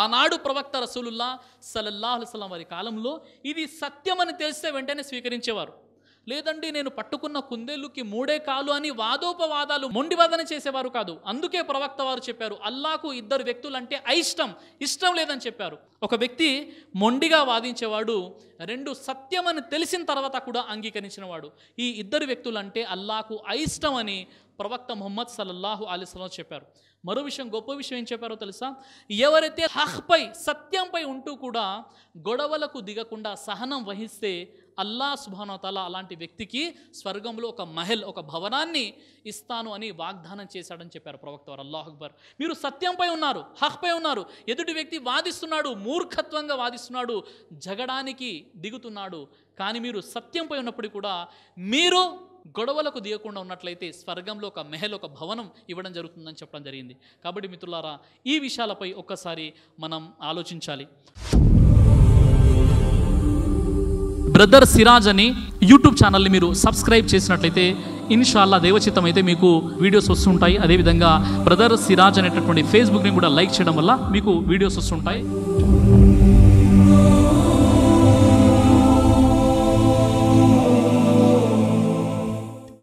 ఆనాడు ప్రవక్త రసూలుల్లా సలల్లాహుస్లాం వారి కాలంలో ఇది సత్యమని తెలిస్తే వెంటనే స్వీకరించేవారు లేదండి నేను పట్టుకున్న కుందేలుకి మూడే కాలు అని వాదోపవాదాలు మొండివాదన చేసేవారు కాదు అందుకే ప్రవక్త వారు చెప్పారు అల్లాకు ఇద్దరు వ్యక్తులు అంటే అయిష్టం ఇష్టం లేదని చెప్పారు ఒక వ్యక్తి మొండిగా వాదించేవాడు రెండు సత్యమని తెలిసిన తర్వాత కూడా అంగీకరించినవాడు ఈ ఇద్దరు వ్యక్తులంటే అల్లాకు అయిష్టం అని ప్రవక్త మొహమ్మద్ సల్లల్లాహు అలీస్లం చెప్పారు మరో విషయం గొప్ప విషయం ఏం చెప్పారో తెలుసా ఎవరైతే హహ్పై సత్యంపై ఉంటూ కూడా గొడవలకు దిగకుండా సహనం వహిస్తే అల్లా సుభానోతల అలాంటి వ్యక్తికి స్వర్గంలో ఒక మహల్ ఒక భవనాన్ని ఇస్తాను అని వాగ్దానం చేశాడని చెప్పారు ప్రవక్త వారు అల్లాహ్ అక్బర్ మీరు సత్యంపై ఉన్నారు హక్పై ఉన్నారు ఎదుటి వ్యక్తి వాదిస్తున్నాడు మూర్ఖత్వంగా వాదిస్తున్నాడు జగడానికి దిగుతున్నాడు కానీ మీరు సత్యంపై ఉన్నప్పుడు కూడా మీరు గొడవలకు దిగకుండా ఉన్నట్లయితే స్వర్గంలో ఒక మెహల్ ఒక భవనం ఇవ్వడం జరుగుతుందని చెప్పడం జరిగింది కాబట్టి మిత్రులారా ఈ విషయాలపై ఒక్కసారి మనం ఆలోచించాలి బ్రదర్ సిరాజ్ అని యూట్యూబ్ ఛానల్ని మీరు సబ్స్క్రైబ్ చేసినట్లయితే ఇన్షాల్లా దేవచిత్తం అయితే మీకు వీడియోస్ వస్తుంటాయి అదేవిధంగా బ్రదర్ సిరాజ్ అనేటటువంటి ఫేస్బుక్ని కూడా లైక్ చేయడం వల్ల మీకు వీడియోస్ వస్తుంటాయి